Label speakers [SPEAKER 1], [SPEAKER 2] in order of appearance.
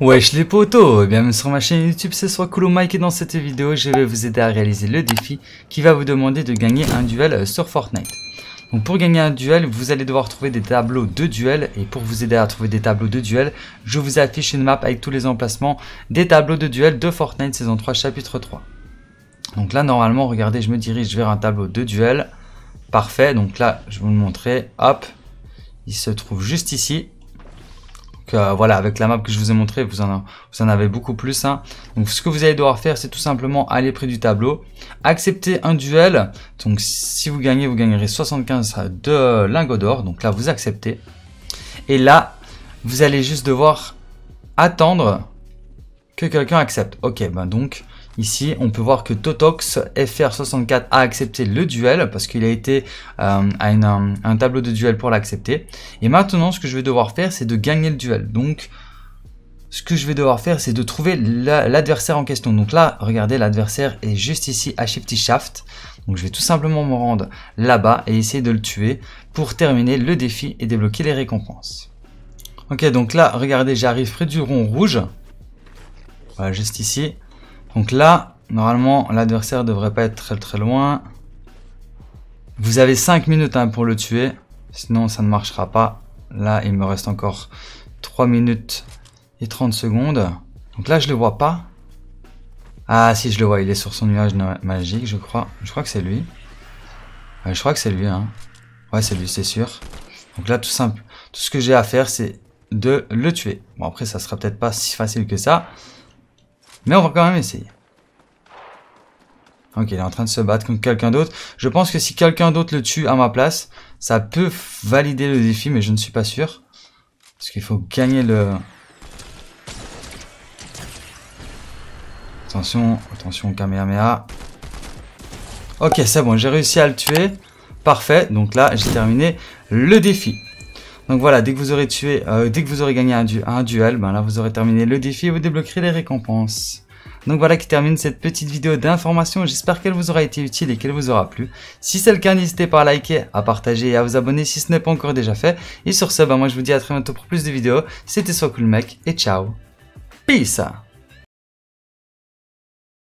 [SPEAKER 1] Wesh les potos, eh bienvenue sur ma chaîne YouTube, c'est soit Cool Mike et dans cette vidéo je vais vous aider à réaliser le défi qui va vous demander de gagner un duel sur Fortnite. Donc pour gagner un duel, vous allez devoir trouver des tableaux de duel et pour vous aider à trouver des tableaux de duel, je vous affiche une map avec tous les emplacements des tableaux de duel de Fortnite saison 3 chapitre 3. Donc là normalement, regardez, je me dirige vers un tableau de duel. Parfait, donc là je vais vous le montrer, hop, il se trouve juste ici. Donc euh, voilà, avec la map que je vous ai montrée, vous en, en avez beaucoup plus. Hein. Donc ce que vous allez devoir faire, c'est tout simplement aller près du tableau, accepter un duel. Donc si vous gagnez, vous gagnerez 75 de lingots d'or. Donc là, vous acceptez. Et là, vous allez juste devoir attendre que quelqu'un accepte. Ok, ben donc, Ici, on peut voir que Totox FR64 a accepté le duel parce qu'il a été euh, à euh, un, tableau de duel pour l'accepter. Et maintenant, ce que je vais devoir faire, c'est de gagner le duel. Donc, ce que je vais devoir faire, c'est de trouver l'adversaire en question. Donc là, regardez, l'adversaire est juste ici à Shifty Shaft. Donc je vais tout simplement me rendre là-bas et essayer de le tuer pour terminer le défi et débloquer les récompenses. Ok, donc là, regardez, j'arrive près du rond rouge. Voilà, juste ici. Donc là, normalement, l'adversaire devrait pas être très très loin. Vous avez 5 minutes hein, pour le tuer. Sinon, ça ne marchera pas. Là, il me reste encore 3 minutes et 30 secondes. Donc là, je le vois pas. Ah si, je le vois. Il est sur son nuage magique, je crois. Je crois que c'est lui. je crois que c'est lui. Hein. Ouais, c'est lui, c'est sûr. Donc là, tout simple. Tout ce que j'ai à faire, c'est de le tuer. Bon, après, ça sera peut-être pas si facile que ça. Mais on va quand même essayer. Ok, il est en train de se battre contre quelqu'un d'autre. Je pense que si quelqu'un d'autre le tue à ma place, ça peut valider le défi, mais je ne suis pas sûr. Parce qu'il faut gagner le... Attention, attention, Kamehameha. Ok, c'est bon, j'ai réussi à le tuer. Parfait, donc là, j'ai terminé le défi. Donc voilà, dès que vous aurez tué, euh, dès que vous aurez gagné un, duel, ben là vous aurez terminé le défi et vous débloquerez les récompenses. Donc voilà qui termine cette petite vidéo d'information. J'espère qu'elle vous aura été utile et qu'elle vous aura plu. Si c'est le cas, n'hésitez pas à liker, à partager et à vous abonner si ce n'est pas encore déjà fait. Et sur ce, ben moi je vous dis à très bientôt pour plus de vidéos. C'était Soit Cool Mec et ciao. Peace